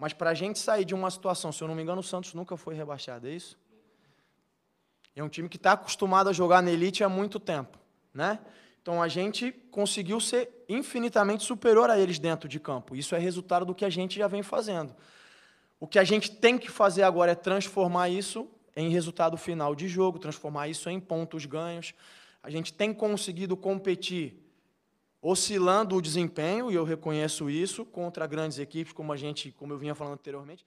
Mas para a gente sair de uma situação, se eu não me engano, o Santos nunca foi rebaixado, é isso? É um time que está acostumado a jogar na elite há muito tempo, né? Então a gente conseguiu ser infinitamente superior a eles dentro de campo. Isso é resultado do que a gente já vem fazendo. O que a gente tem que fazer agora é transformar isso em resultado final de jogo, transformar isso em pontos ganhos. A gente tem conseguido competir oscilando o desempenho, e eu reconheço isso, contra grandes equipes, como a gente, como eu vinha falando anteriormente,